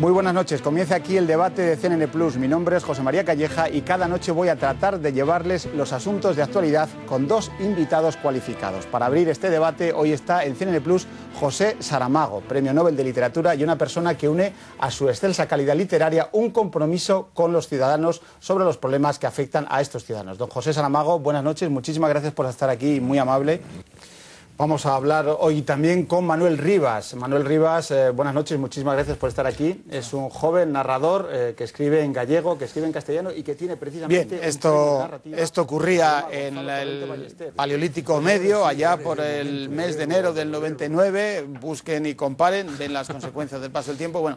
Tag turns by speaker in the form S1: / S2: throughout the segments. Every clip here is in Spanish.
S1: Muy buenas noches. Comienza aquí el debate de CNN Plus. Mi nombre es José María Calleja y cada noche voy a tratar de llevarles los asuntos de actualidad con dos invitados cualificados. Para abrir este debate, hoy está en CNN Plus José Saramago, premio Nobel de Literatura y una persona que une a su excelsa calidad literaria un compromiso con los ciudadanos sobre los problemas que afectan a estos ciudadanos. Don José Saramago, buenas noches. Muchísimas gracias por estar aquí, muy amable. Vamos a hablar hoy también con Manuel Rivas. Manuel Rivas, eh, buenas noches, muchísimas gracias por estar aquí. Es un joven narrador eh, que escribe en gallego, que escribe en castellano y que tiene precisamente... esto, esto ocurría en el Paleolítico Medio, allá por el mes de enero del 99. Busquen y comparen, ven las consecuencias del paso del tiempo. Bueno,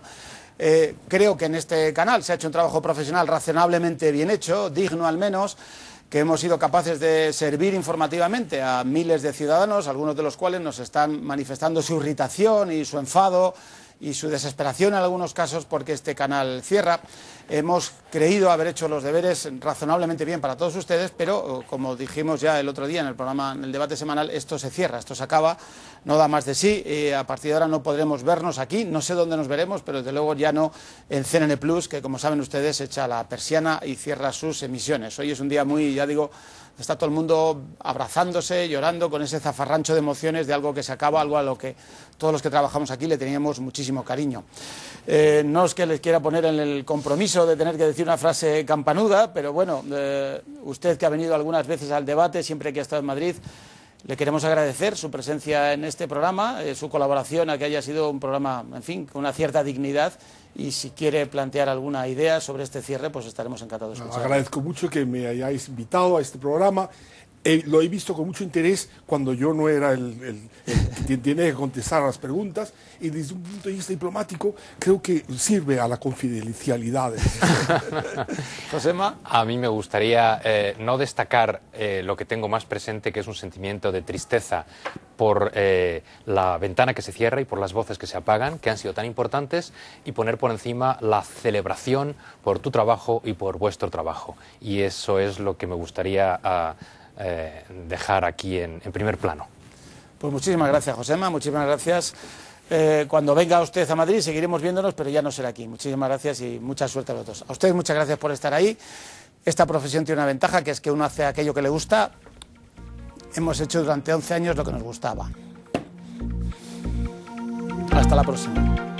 S1: eh, creo que en este canal se ha hecho un trabajo profesional razonablemente bien hecho, digno al menos que hemos sido capaces de servir informativamente a miles de ciudadanos, algunos de los cuales nos están manifestando su irritación y su enfado y su desesperación en algunos casos porque este canal cierra. Hemos creído haber hecho los deberes razonablemente bien para todos ustedes, pero oh, como dijimos ya el otro día en el programa, en el debate semanal, esto se cierra, esto se acaba, no da más de sí. a partir de ahora no podremos vernos aquí, no sé dónde nos veremos, pero desde luego ya no en CNN Plus, que como saben ustedes echa la persiana y cierra sus emisiones. Hoy es un día muy, ya digo, está todo el mundo abrazándose, llorando con ese zafarrancho de emociones de algo que se acaba, algo a lo que todos los que trabajamos aquí le teníamos muchísimo cariño. Eh, no es que les quiera poner en el compromiso de tener que decir una frase campanuda, pero bueno, eh, usted que ha venido algunas veces al debate, siempre que ha estado en Madrid, le queremos agradecer su presencia en este programa, eh, su colaboración a que haya sido un programa, en fin, con una cierta dignidad. Y si quiere plantear alguna idea sobre este cierre, pues
S2: estaremos encantados de agradezco mucho que me hayáis invitado a este programa. Eh, lo he visto con mucho interés cuando yo no era el, el, tiene que contestar las preguntas y desde un punto de vista diplomático creo que sirve a la confidencialidad. Josema,
S3: a mí me gustaría eh, no destacar eh, lo que tengo más presente, que es un sentimiento de tristeza por la ventana que se cierra y por las voces que se apagan, que han sido tan importantes, y poner por encima la celebración por tu trabajo y por vuestro trabajo. Y eso es lo que me gustaría... Ah, eh, dejar aquí en, primer plano.
S1: Pues muchísimas gracias, Josema, muchísimas gracias. Eh, cuando venga usted a Madrid seguiremos viéndonos, pero ya no será aquí. Muchísimas gracias y mucha suerte a los dos. A ustedes muchas gracias por estar ahí. Esta profesión tiene una ventaja, que es que uno hace aquello que le gusta. Hemos hecho durante 11 años lo que nos gustaba. Hasta la próxima.